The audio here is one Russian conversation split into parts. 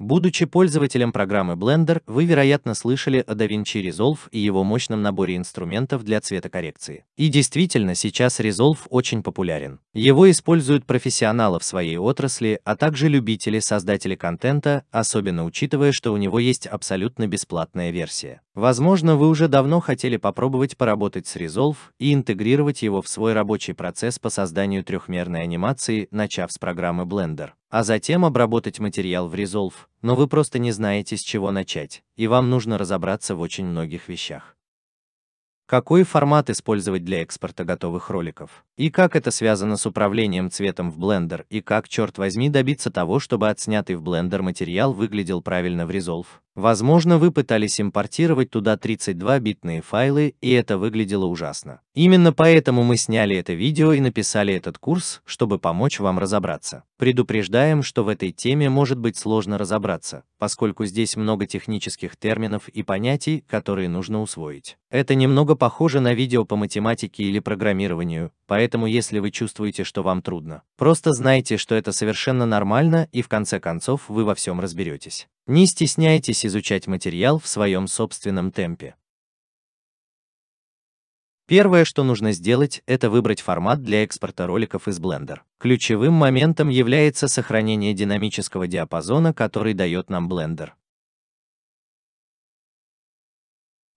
Будучи пользователем программы Blender, вы, вероятно, слышали о DaVinci Resolve и его мощном наборе инструментов для цветокоррекции. И действительно, сейчас Resolve очень популярен. Его используют профессионалы в своей отрасли, а также любители-создатели контента, особенно учитывая, что у него есть абсолютно бесплатная версия. Возможно, вы уже давно хотели попробовать поработать с Resolve и интегрировать его в свой рабочий процесс по созданию трехмерной анимации, начав с программы Blender, а затем обработать материал в Resolve, но вы просто не знаете, с чего начать, и вам нужно разобраться в очень многих вещах. Какой формат использовать для экспорта готовых роликов? И как это связано с управлением цветом в Blender? И как, черт возьми, добиться того, чтобы отснятый в Blender материал выглядел правильно в Resolve? Возможно, вы пытались импортировать туда 32-битные файлы, и это выглядело ужасно. Именно поэтому мы сняли это видео и написали этот курс, чтобы помочь вам разобраться. Предупреждаем, что в этой теме может быть сложно разобраться, поскольку здесь много технических терминов и понятий, которые нужно усвоить. Это немного похоже на видео по математике или программированию, поэтому если вы чувствуете, что вам трудно, просто знайте, что это совершенно нормально и в конце концов вы во всем разберетесь. Не стесняйтесь изучать материал в своем собственном темпе. Первое, что нужно сделать, это выбрать формат для экспорта роликов из Blender. Ключевым моментом является сохранение динамического диапазона, который дает нам Blender.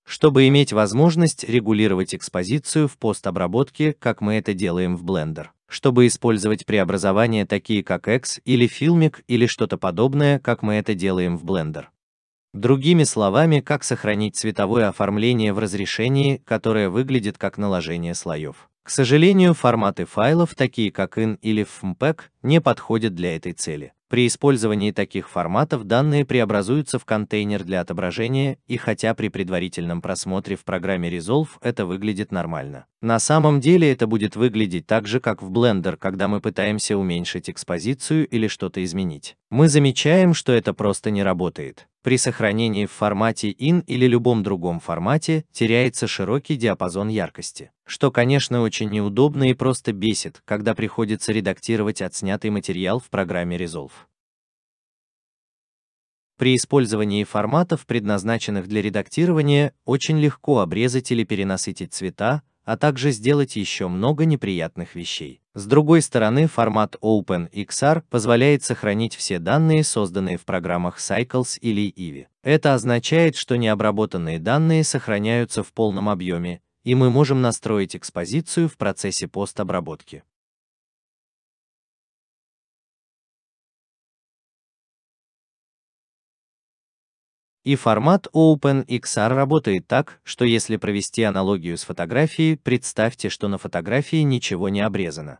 Чтобы иметь возможность регулировать экспозицию в постобработке, как мы это делаем в Blender чтобы использовать преобразования такие как X или Filmic или что-то подобное, как мы это делаем в Blender. Другими словами, как сохранить цветовое оформление в разрешении, которое выглядит как наложение слоев. К сожалению, форматы файлов, такие как IN или FMPEG, не подходят для этой цели. При использовании таких форматов данные преобразуются в контейнер для отображения, и хотя при предварительном просмотре в программе Resolve это выглядит нормально. На самом деле это будет выглядеть так же, как в Blender, когда мы пытаемся уменьшить экспозицию или что-то изменить. Мы замечаем, что это просто не работает. При сохранении в формате IN или любом другом формате теряется широкий диапазон яркости, что, конечно, очень неудобно и просто бесит, когда приходится редактировать отснятый материал в программе Resolve. При использовании форматов, предназначенных для редактирования, очень легко обрезать или перенасытить цвета, а также сделать еще много неприятных вещей. С другой стороны, формат OpenXR позволяет сохранить все данные, созданные в программах Cycles или Eevee. Это означает, что необработанные данные сохраняются в полном объеме, и мы можем настроить экспозицию в процессе постобработки. И формат OpenXR работает так, что если провести аналогию с фотографией, представьте, что на фотографии ничего не обрезано.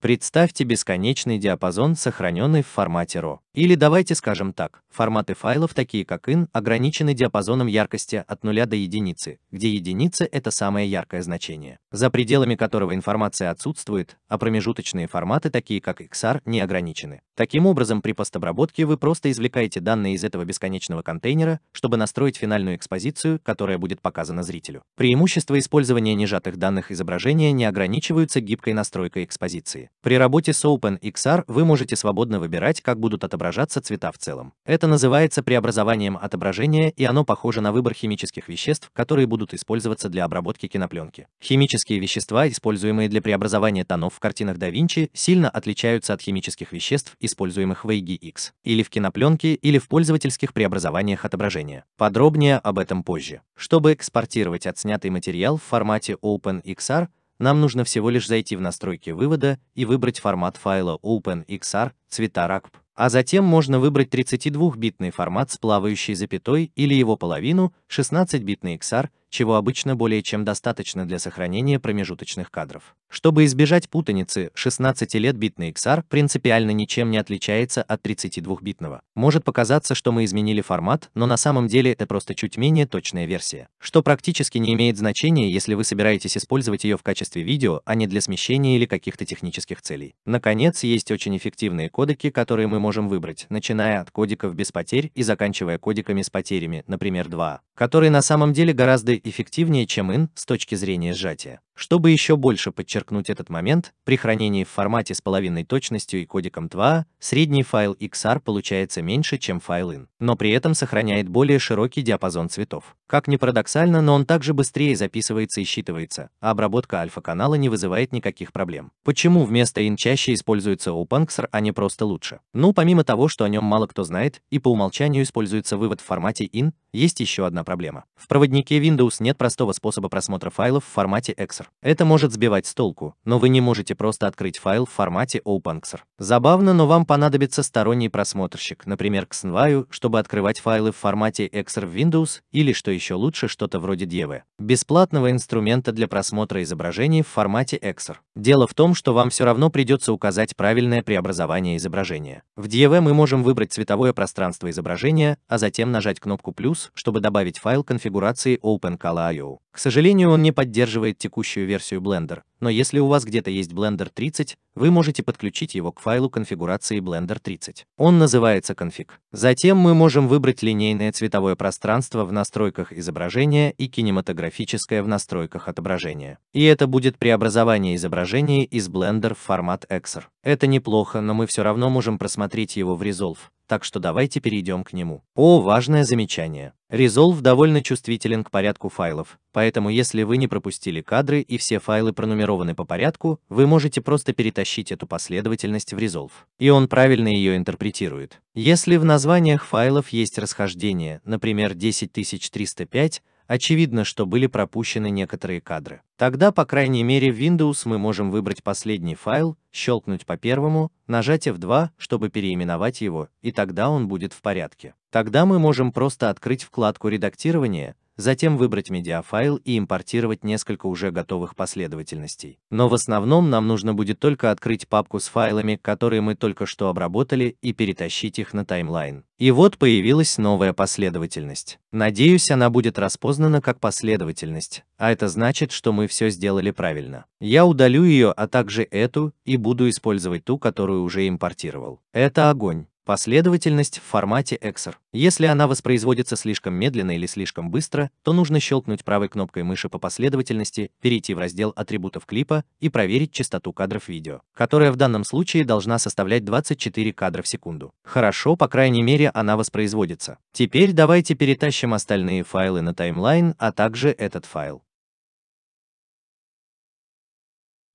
Представьте бесконечный диапазон, сохраненный в формате RAW. Или давайте скажем так, форматы файлов такие как in ограничены диапазоном яркости от 0 до единицы, где единица это самое яркое значение, за пределами которого информация отсутствует, а промежуточные форматы такие как XR не ограничены. Таким образом, при постобработке вы просто извлекаете данные из этого бесконечного контейнера, чтобы настроить финальную экспозицию, которая будет показана зрителю. Преимущества использования нежатых данных изображения не ограничиваются гибкой настройкой экспозиции. При работе с OpenXR вы можете свободно выбирать, как будут отображены отображаться цвета в целом. Это называется преобразованием отображения, и оно похоже на выбор химических веществ, которые будут использоваться для обработки кинопленки. Химические вещества, используемые для преобразования тонов в картинах да Винчи, сильно отличаются от химических веществ, используемых в AGX, или в кинопленке, или в пользовательских преобразованиях отображения. Подробнее об этом позже. Чтобы экспортировать отснятый материал в формате OpenXR, нам нужно всего лишь зайти в настройки вывода и выбрать формат файла OpenXR цвета RACP а затем можно выбрать 32-битный формат с плавающей запятой или его половину, 16-битный XR чего обычно более чем достаточно для сохранения промежуточных кадров. Чтобы избежать путаницы, 16 лет битный XR принципиально ничем не отличается от 32-битного. Может показаться, что мы изменили формат, но на самом деле это просто чуть менее точная версия, что практически не имеет значения, если вы собираетесь использовать ее в качестве видео, а не для смещения или каких-то технических целей. Наконец, есть очень эффективные кодеки, которые мы можем выбрать, начиная от кодиков без потерь и заканчивая кодиками с потерями, например, 2, а, которые на самом деле гораздо эффективнее, чем ин с точки зрения сжатия. Чтобы еще больше подчеркнуть этот момент, при хранении в формате с половинной точностью и кодиком TWA, средний файл XR получается меньше, чем файл IN, но при этом сохраняет более широкий диапазон цветов. Как ни парадоксально, но он также быстрее записывается и считывается, а обработка альфа-канала не вызывает никаких проблем. Почему вместо IN чаще используется OpenXR, а не просто лучше? Ну, помимо того, что о нем мало кто знает, и по умолчанию используется вывод в формате IN, есть еще одна проблема. В проводнике Windows нет простого способа просмотра файлов в формате XR. OpenXR. Это может сбивать с толку, но вы не можете просто открыть файл в формате OpenXR. Забавно, но вам понадобится сторонний просмотрщик, например, XNVIO, чтобы открывать файлы в формате XR в Windows или, что еще лучше, что-то вроде DEVE, бесплатного инструмента для просмотра изображений в формате XR. Дело в том, что вам все равно придется указать правильное преобразование изображения. В DEVE мы можем выбрать цветовое пространство изображения, а затем нажать кнопку «плюс», чтобы добавить файл конфигурации OpenColor.io. К сожалению, он не поддерживает текущий текущую версию Blender, но если у вас где-то есть Blender 30, вы можете подключить его к файлу конфигурации Blender 30. Он называется конфиг. Затем мы можем выбрать линейное цветовое пространство в настройках изображения и кинематографическое в настройках отображения. И это будет преобразование изображения из Blender в формат XR. Это неплохо, но мы все равно можем просмотреть его в Resolve, так что давайте перейдем к нему. О, важное замечание. Resolve довольно чувствителен к порядку файлов, поэтому если вы не пропустили кадры и все файлы пронумерованы по порядку, вы можете просто перетащить эту последовательность в Resolve, и он правильно ее интерпретирует. Если в названиях файлов есть расхождение, например 10305, очевидно, что были пропущены некоторые кадры. Тогда, по крайней мере, в Windows мы можем выбрать последний файл, щелкнуть по первому, нажать F2, чтобы переименовать его, и тогда он будет в порядке. Тогда мы можем просто открыть вкладку редактирования, затем выбрать медиафайл и импортировать несколько уже готовых последовательностей. Но в основном нам нужно будет только открыть папку с файлами, которые мы только что обработали, и перетащить их на таймлайн. И вот появилась новая последовательность. Надеюсь, она будет распознана как последовательность, а это значит, что мы все сделали правильно. Я удалю ее, а также эту, и буду использовать ту, которую уже импортировал. Это огонь. Последовательность в формате EXR. Если она воспроизводится слишком медленно или слишком быстро, то нужно щелкнуть правой кнопкой мыши по последовательности, перейти в раздел атрибутов клипа и проверить частоту кадров видео, которая в данном случае должна составлять 24 кадра в секунду. Хорошо, по крайней мере, она воспроизводится. Теперь давайте перетащим остальные файлы на таймлайн, а также этот файл.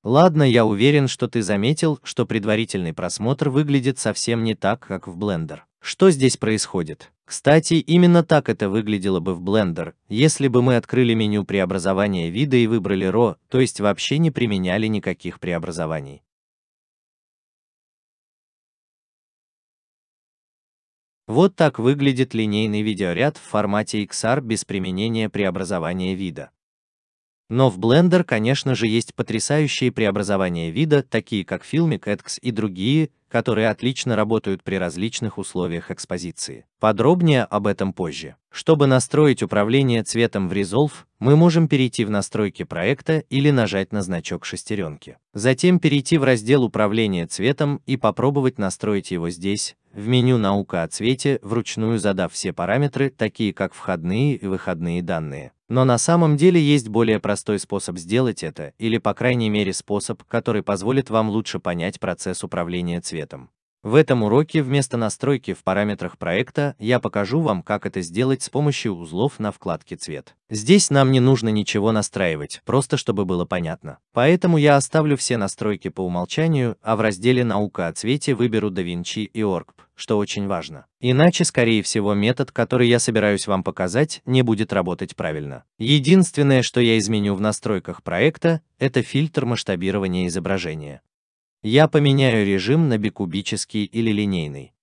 Ладно, я уверен, что ты заметил, что предварительный просмотр выглядит совсем не так, как в Blender. Что здесь происходит? Кстати, именно так это выглядело бы в Blender, если бы мы открыли меню преобразования вида и выбрали RAW, то есть вообще не применяли никаких преобразований. Вот так выглядит линейный видеоряд в формате XR без применения преобразования вида. Но в Blender, конечно же, есть потрясающие преобразования вида, такие как Filmic X и другие, которые отлично работают при различных условиях экспозиции. Подробнее об этом позже. Чтобы настроить управление цветом в Resolve, мы можем перейти в настройки проекта или нажать на значок шестеренки. Затем перейти в раздел управления цветом и попробовать настроить его здесь, в меню «Наука о цвете», вручную задав все параметры, такие как входные и выходные данные. Но на самом деле есть более простой способ сделать это, или по крайней мере способ, который позволит вам лучше понять процесс управления цветом. В этом уроке вместо настройки в параметрах проекта я покажу вам, как это сделать с помощью узлов на вкладке «Цвет». Здесь нам не нужно ничего настраивать, просто чтобы было понятно. Поэтому я оставлю все настройки по умолчанию, а в разделе «Наука о цвете» выберу DaVinci и Orgb что очень важно. Иначе, скорее всего, метод, который я собираюсь вам показать, не будет работать правильно. Единственное, что я изменю в настройках проекта, это фильтр масштабирования изображения. Я поменяю режим на бикубический или линейный.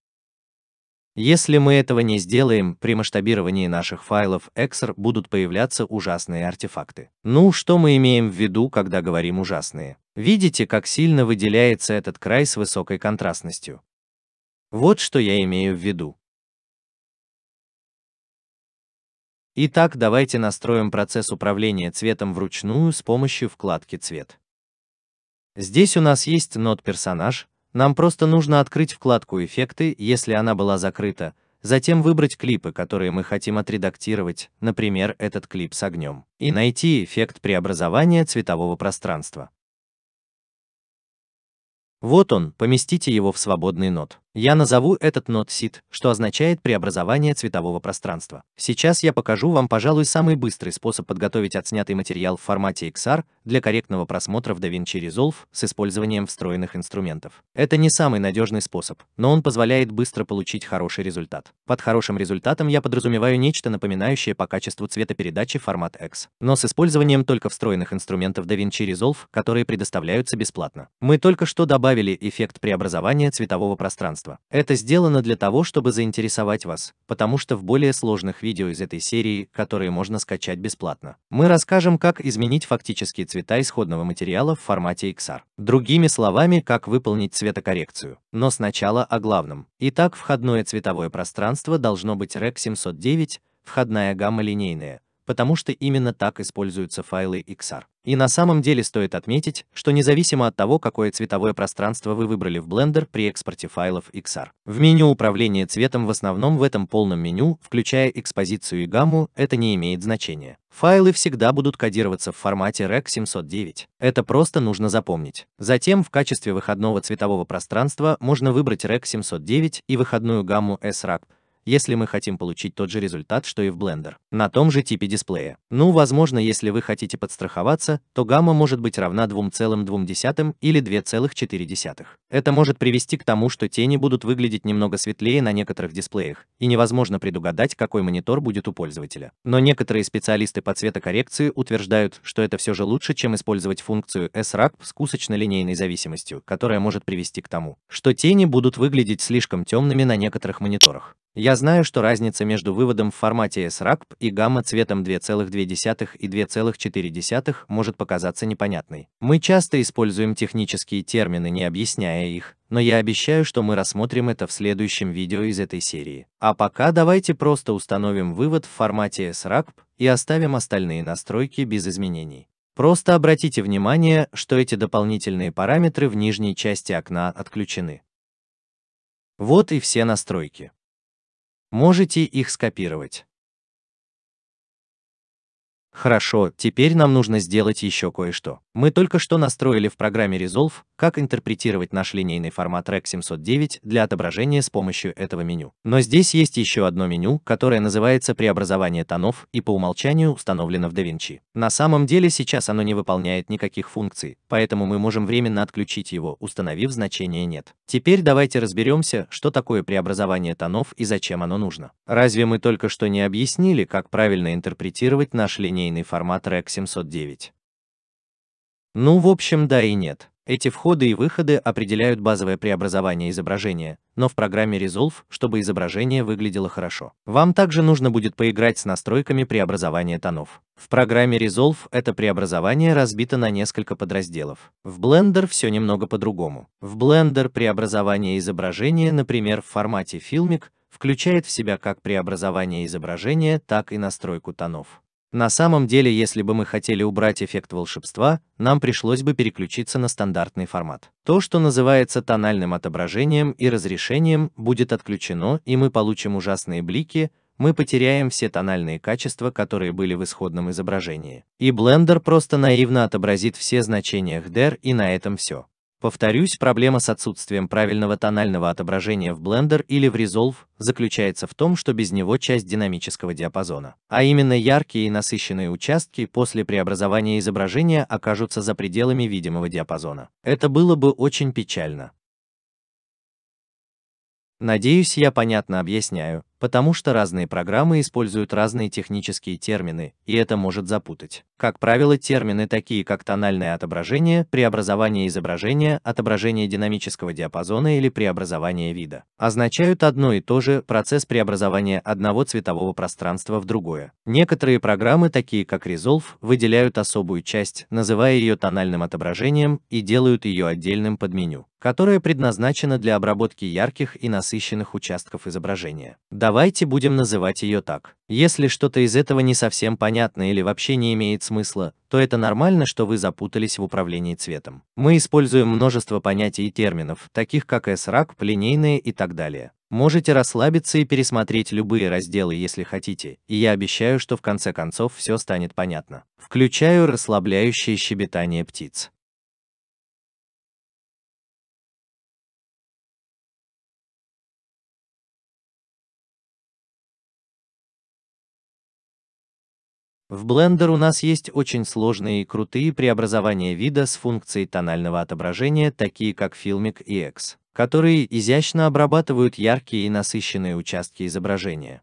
Если мы этого не сделаем, при масштабировании наших файлов EXR будут появляться ужасные артефакты. Ну, что мы имеем в виду, когда говорим ужасные? Видите, как сильно выделяется этот край с высокой контрастностью? Вот что я имею в виду. Итак, давайте настроим процесс управления цветом вручную с помощью вкладки «Цвет». Здесь у нас есть нод-персонаж, нам просто нужно открыть вкладку «Эффекты», если она была закрыта, затем выбрать клипы, которые мы хотим отредактировать, например, этот клип с огнем, и найти эффект преобразования цветового пространства. Вот он, поместите его в свободный нод. Я назову этот нод сит, что означает преобразование цветового пространства. Сейчас я покажу вам, пожалуй, самый быстрый способ подготовить отснятый материал в формате XR для корректного просмотра в DaVinci Resolve с использованием встроенных инструментов. Это не самый надежный способ, но он позволяет быстро получить хороший результат. Под хорошим результатом я подразумеваю нечто напоминающее по качеству цветопередачи формат X, но с использованием только встроенных инструментов DaVinci Resolve, которые предоставляются бесплатно. Мы только что добавили эффект преобразования цветового пространства пространства. Это сделано для того, чтобы заинтересовать вас, потому что в более сложных видео из этой серии, которые можно скачать бесплатно, мы расскажем, как изменить фактические цвета исходного материала в формате XR. Другими словами, как выполнить цветокоррекцию. Но сначала о главном. Итак, входное цветовое пространство должно быть REC 709, входная гамма линейная, потому что именно так используются файлы XR. И на самом деле стоит отметить, что независимо от того, какое цветовое пространство вы выбрали в Blender при экспорте файлов XR, в меню управления цветом в основном в этом полном меню, включая экспозицию и гамму, это не имеет значения. Файлы всегда будут кодироваться в формате REC 709. Это просто нужно запомнить. Затем в качестве выходного цветового пространства можно выбрать REC 709 и выходную гамму sRAP, если мы хотим получить тот же результат, что и в Blender, на том же типе дисплея. Ну, возможно, если вы хотите подстраховаться, то гамма может быть равна 2,2 или 2,4. Это может привести к тому, что тени будут выглядеть немного светлее на некоторых дисплеях, и невозможно предугадать, какой монитор будет у пользователя. Но некоторые специалисты по цветокоррекции утверждают, что это все же лучше, чем использовать функцию sRAP с кусочно-линейной зависимостью, которая может привести к тому, что тени будут выглядеть слишком темными на некоторых мониторах. Я знаю, что разница между выводом в формате sRAGP и гамма-цветом 2,2 и 2,4 может показаться непонятной. Мы часто используем технические термины, не объясняя их, но я обещаю, что мы рассмотрим это в следующем видео из этой серии. А пока давайте просто установим вывод в формате sRAGP и оставим остальные настройки без изменений. Просто обратите внимание, что эти дополнительные параметры в нижней части окна отключены. Вот и все настройки можете их скопировать. Хорошо, теперь нам нужно сделать еще кое-что. Мы только что настроили в программе Resolve, как интерпретировать наш линейный формат REC 709 для отображения с помощью этого меню. Но здесь есть еще одно меню, которое называется преобразование тонов и по умолчанию установлено в DaVinci. На самом деле сейчас оно не выполняет никаких функций, поэтому мы можем временно отключить его, установив значение «нет». Теперь давайте разберемся, что такое преобразование тонов и зачем оно нужно. Разве мы только что не объяснили, как правильно интерпретировать наш линейный линейный формат REC 709. Ну, в общем, да и нет. Эти входы и выходы определяют базовое преобразование изображения, но в программе Resolve, чтобы изображение выглядело хорошо. Вам также нужно будет поиграть с настройками преобразования тонов. В программе Resolve это преобразование разбито на несколько подразделов. В Blender все немного по-другому. В Blender преобразование изображения, например, в формате Filmic, включает в себя как преобразование изображения, так и настройку тонов. На самом деле, если бы мы хотели убрать эффект волшебства, нам пришлось бы переключиться на стандартный формат. То, что называется тональным отображением и разрешением, будет отключено, и мы получим ужасные блики, мы потеряем все тональные качества, которые были в исходном изображении. И Blender просто наивно отобразит все значения HDR и на этом все. Повторюсь, проблема с отсутствием правильного тонального отображения в Blender или в Resolve заключается в том, что без него часть динамического диапазона, а именно яркие и насыщенные участки после преобразования изображения окажутся за пределами видимого диапазона. Это было бы очень печально. Надеюсь, я понятно объясняю, потому что разные программы используют разные технические термины, и это может запутать. Как правило, термины такие как тональное отображение, преобразование изображения, отображение динамического диапазона или преобразование вида, означают одно и то же процесс преобразования одного цветового пространства в другое. Некоторые программы, такие как Resolve, выделяют особую часть, называя ее тональным отображением, и делают ее отдельным подменю, которое предназначено для обработки ярких и насыщенных участков изображения. Давайте будем называть ее так. Если что-то из этого не совсем понятно или вообще не имеет смысла, то это нормально, что вы запутались в управлении цветом. Мы используем множество понятий и терминов, таких как S-рак, линейные и так далее. Можете расслабиться и пересмотреть любые разделы, если хотите, и я обещаю, что в конце концов все станет понятно. Включаю расслабляющее щебетание птиц. В Blender у нас есть очень сложные и крутые преобразования вида с функцией тонального отображения, такие как Filmic и X, которые изящно обрабатывают яркие и насыщенные участки изображения.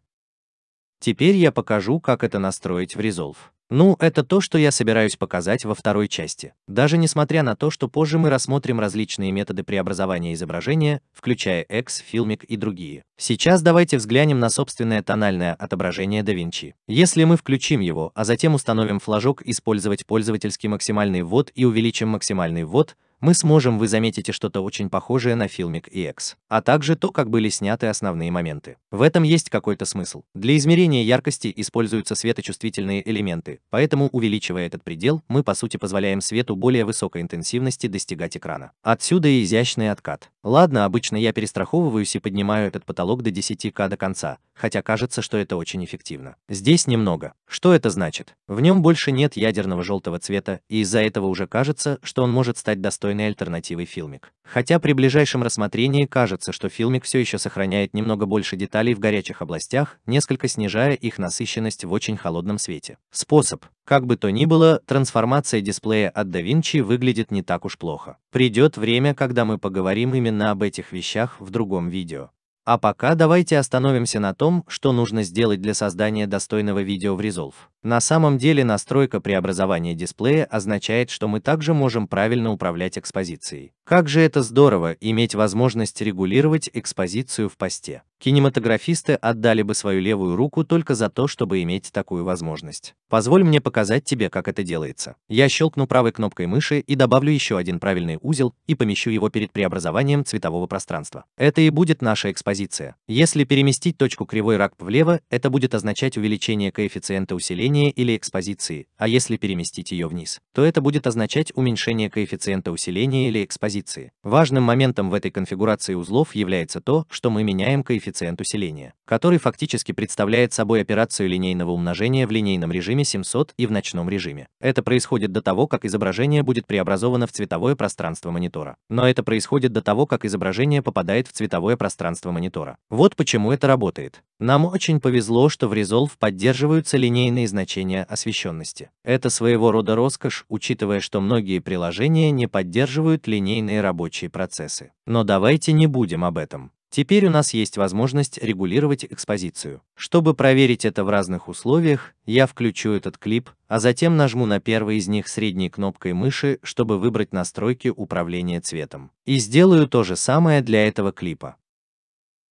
Теперь я покажу, как это настроить в Resolve. Ну, это то, что я собираюсь показать во второй части. Даже несмотря на то, что позже мы рассмотрим различные методы преобразования изображения, включая X, Filmic и другие. Сейчас давайте взглянем на собственное тональное отображение DaVinci. Если мы включим его, а затем установим флажок «Использовать пользовательский максимальный ввод» и увеличим максимальный ввод, мы сможем, вы заметите что-то очень похожее на фильмик EX, а также то, как были сняты основные моменты. В этом есть какой-то смысл. Для измерения яркости используются светочувствительные элементы, поэтому, увеличивая этот предел, мы по сути позволяем свету более высокой интенсивности достигать экрана. Отсюда и изящный откат. Ладно, обычно я перестраховываюсь и поднимаю этот потолок до 10к до конца, хотя кажется, что это очень эффективно. Здесь немного. Что это значит? В нем больше нет ядерного желтого цвета, и из-за этого уже кажется, что он может стать достойным достойной альтернативой фильмик. Хотя при ближайшем рассмотрении кажется, что фильмик все еще сохраняет немного больше деталей в горячих областях, несколько снижая их насыщенность в очень холодном свете. Способ. Как бы то ни было, трансформация дисплея от DaVinci выглядит не так уж плохо. Придет время, когда мы поговорим именно об этих вещах в другом видео. А пока давайте остановимся на том, что нужно сделать для создания достойного видео в Resolve. На самом деле настройка преобразования дисплея означает, что мы также можем правильно управлять экспозицией. Как же это здорово иметь возможность регулировать экспозицию в посте. Кинематографисты отдали бы свою левую руку только за то, чтобы иметь такую возможность. Позволь мне показать тебе, как это делается. Я щелкну правой кнопкой мыши и добавлю еще один правильный узел и помещу его перед преобразованием цветового пространства. Это и будет наша экспозиция. Если переместить точку кривой ракп влево, это будет означать увеличение коэффициента усиления изображения или экспозиции, а если переместить ее вниз, то это будет означать уменьшение коэффициента усиления или экспозиции. Важным моментом в этой конфигурации узлов является то, что мы меняем коэффициент усиления, который фактически представляет собой операцию линейного умножения в линейном режиме 700 и в ночном режиме. Это происходит до того, как изображение будет преобразовано в цветовое пространство монитора. Но это происходит до того, как изображение попадает в цветовое пространство монитора. Вот почему это работает. Нам очень повезло, что в Resolve поддерживаются линейные значения освещенности. Это своего рода роскошь, учитывая, что многие приложения не поддерживают линейные рабочие процессы. Но давайте не будем об этом. Теперь у нас есть возможность регулировать экспозицию. Чтобы проверить это в разных условиях, я включу этот клип, а затем нажму на первый из них средней кнопкой мыши, чтобы выбрать настройки управления цветом. И сделаю то же самое для этого клипа.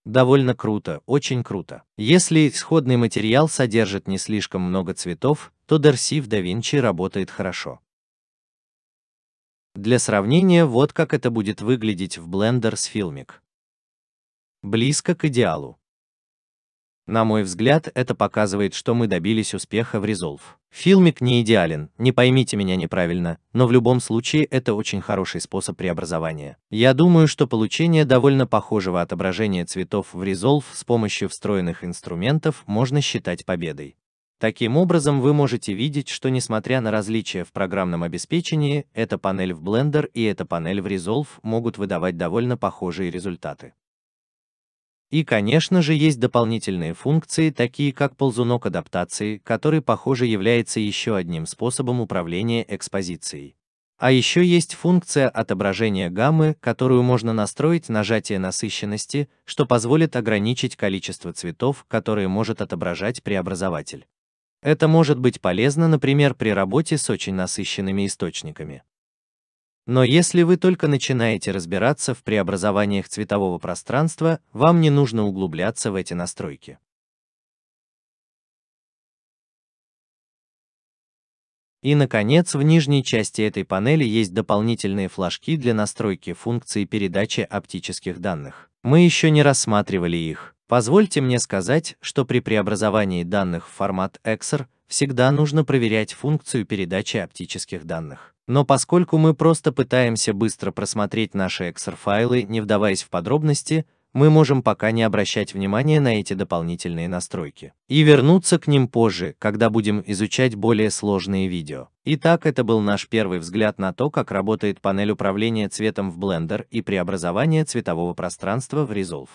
Довольно круто, очень круто. Если исходный материал содержит не слишком много цветов, то Дерси в DaVinci работает хорошо. Для сравнения, вот как это будет выглядеть в Blender с Filmic. Близко к идеалу. На мой взгляд, это показывает, что мы добились успеха в Resolve. Фильмик не идеален, не поймите меня неправильно, но в любом случае это очень хороший способ преобразования. Я думаю, что получение довольно похожего отображения цветов в Resolve с помощью встроенных инструментов можно считать победой. Таким образом вы можете видеть, что несмотря на различия в программном обеспечении, эта панель в Blender и эта панель в Resolve могут выдавать довольно похожие результаты. И, конечно же, есть дополнительные функции, такие как ползунок адаптации, который, похоже, является еще одним способом управления экспозицией. А еще есть функция отображения гаммы, которую можно настроить нажатие насыщенности, что позволит ограничить количество цветов, которые может отображать преобразователь. Это может быть полезно, например, при работе с очень насыщенными источниками. Но если вы только начинаете разбираться в преобразованиях цветового пространства, вам не нужно углубляться в эти настройки. И, наконец, в нижней части этой панели есть дополнительные флажки для настройки функции передачи оптических данных. Мы еще не рассматривали их. Позвольте мне сказать, что при преобразовании данных в формат EXR всегда нужно проверять функцию передачи оптических данных. Но поскольку мы просто пытаемся быстро просмотреть наши эксер-файлы, не вдаваясь в подробности, мы можем пока не обращать внимания на эти дополнительные настройки. И вернуться к ним позже, когда будем изучать более сложные видео. Итак, это был наш первый взгляд на то, как работает панель управления цветом в Blender и преобразование цветового пространства в Resolve.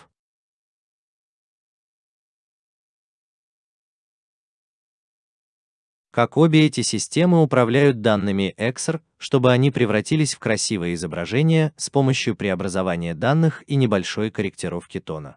как обе эти системы управляют данными EXR, чтобы они превратились в красивое изображение с помощью преобразования данных и небольшой корректировки тона.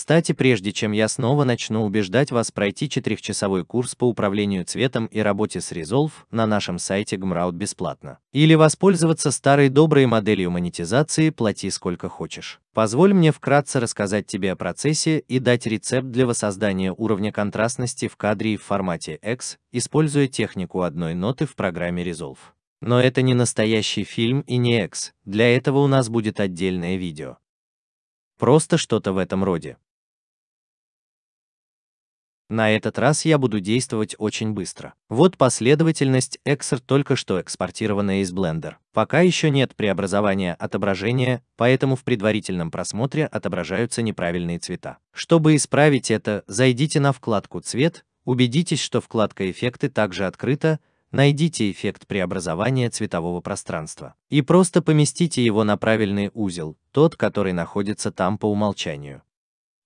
Кстати, прежде чем я снова начну убеждать вас пройти четырехчасовой курс по управлению цветом и работе с Resolve на нашем сайте Gumroad бесплатно, или воспользоваться старой доброй моделью монетизации «плати сколько хочешь». Позволь мне вкратце рассказать тебе о процессе и дать рецепт для воссоздания уровня контрастности в кадре и в формате X, используя технику одной ноты в программе Resolve. Но это не настоящий фильм и не X, для этого у нас будет отдельное видео. Просто что-то в этом роде. На этот раз я буду действовать очень быстро. Вот последовательность эксер только что экспортированная из Blender. Пока еще нет преобразования отображения, поэтому в предварительном просмотре отображаются неправильные цвета. Чтобы исправить это, зайдите на вкладку «Цвет», убедитесь, что вкладка «Эффекты» также открыта, найдите эффект преобразования цветового пространства и просто поместите его на правильный узел, тот, который находится там по умолчанию.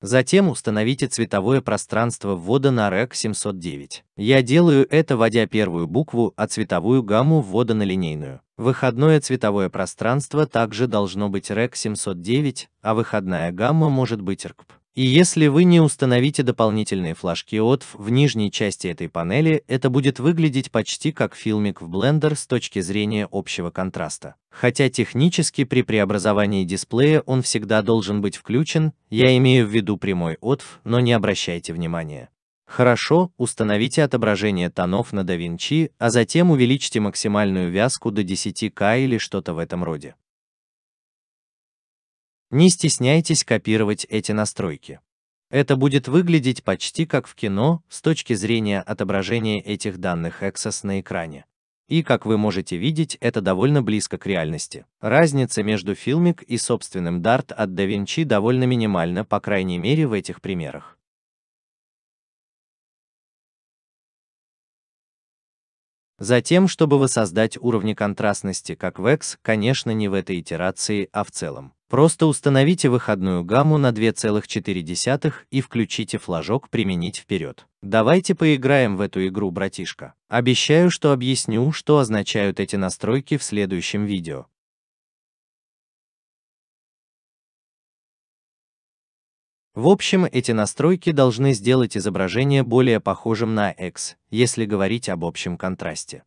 Затем установите цветовое пространство ввода на REC 709. Я делаю это, вводя первую букву, а цветовую гамму ввода на линейную. Выходное цветовое пространство также должно быть REC 709, а выходная гамма может быть RGB. И если вы не установите дополнительные флажки OTF в нижней части этой панели, это будет выглядеть почти как фильмик в Blender с точки зрения общего контраста. Хотя технически при преобразовании дисплея он всегда должен быть включен, я имею в виду прямой OTF, но не обращайте внимания. Хорошо, установите отображение тонов на DaVinci, а затем увеличьте максимальную вязку до 10К или что-то в этом роде. Не стесняйтесь копировать эти настройки. Это будет выглядеть почти как в кино с точки зрения отображения этих данных Access на экране. И, как вы можете видеть, это довольно близко к реальности. Разница между Filmic и собственным Dart от DaVinci довольно минимальна, по крайней мере в этих примерах. Затем, чтобы воссоздать уровни контрастности как в X, конечно не в этой итерации, а в целом. Просто установите выходную гамму на 2,4 и включите флажок «Применить вперед». Давайте поиграем в эту игру, братишка. Обещаю, что объясню, что означают эти настройки в следующем видео. В общем, эти настройки должны сделать изображение более похожим на X, если говорить об общем контрасте.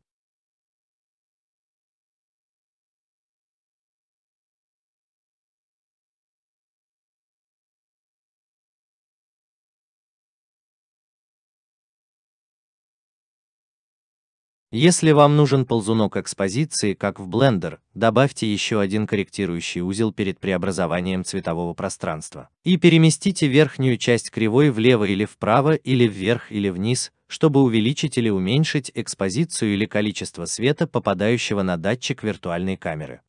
Если вам нужен ползунок экспозиции, как в Blender, добавьте еще один корректирующий узел перед преобразованием цветового пространства. И переместите верхнюю часть кривой влево или вправо, или вверх или вниз, чтобы увеличить или уменьшить экспозицию или количество света, попадающего на датчик виртуальной камеры.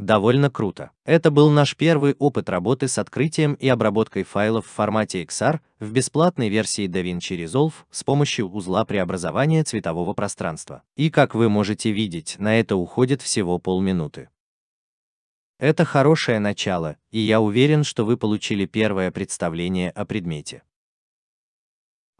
Довольно круто. Это был наш первый опыт работы с открытием и обработкой файлов в формате XR в бесплатной версии DaVinci Resolve с помощью узла преобразования цветового пространства. И как вы можете видеть, на это уходит всего полминуты. Это хорошее начало, и я уверен, что вы получили первое представление о предмете.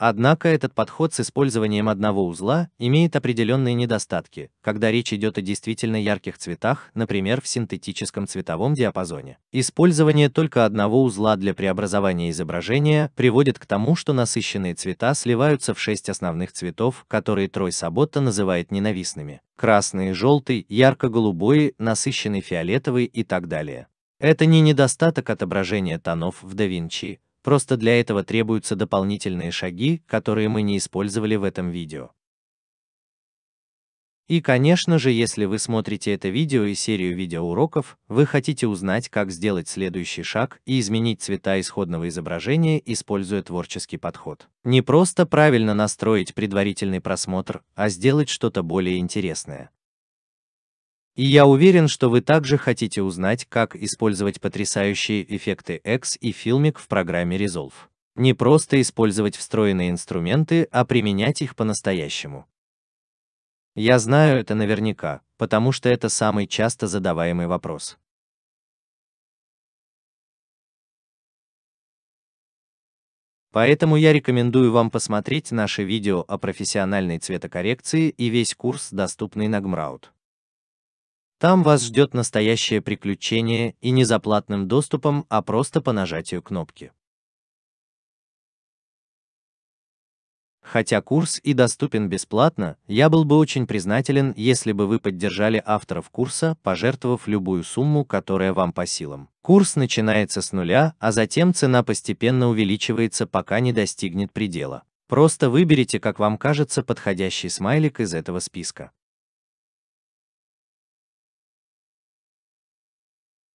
Однако этот подход с использованием одного узла имеет определенные недостатки, когда речь идет о действительно ярких цветах, например, в синтетическом цветовом диапазоне. Использование только одного узла для преобразования изображения приводит к тому, что насыщенные цвета сливаются в шесть основных цветов, которые Трой Сабота называет ненавистными – красный, желтый, ярко-голубой, насыщенный фиолетовый и так далее. Это не недостаток отображения тонов в DaVinci, Просто для этого требуются дополнительные шаги, которые мы не использовали в этом видео. И конечно же, если вы смотрите это видео и серию видеоуроков, вы хотите узнать, как сделать следующий шаг и изменить цвета исходного изображения, используя творческий подход. Не просто правильно настроить предварительный просмотр, а сделать что-то более интересное. И я уверен, что вы также хотите узнать, как использовать потрясающие эффекты X и Filmic в программе Resolve. Не просто использовать встроенные инструменты, а применять их по-настоящему. Я знаю это наверняка, потому что это самый часто задаваемый вопрос. Поэтому я рекомендую вам посмотреть наше видео о профессиональной цветокоррекции и весь курс, доступный на Gmrout. Там вас ждет настоящее приключение и не за платным доступом, а просто по нажатию кнопки. Хотя курс и доступен бесплатно, я был бы очень признателен, если бы вы поддержали авторов курса, пожертвовав любую сумму, которая вам по силам. Курс начинается с нуля, а затем цена постепенно увеличивается, пока не достигнет предела. Просто выберите, как вам кажется, подходящий смайлик из этого списка.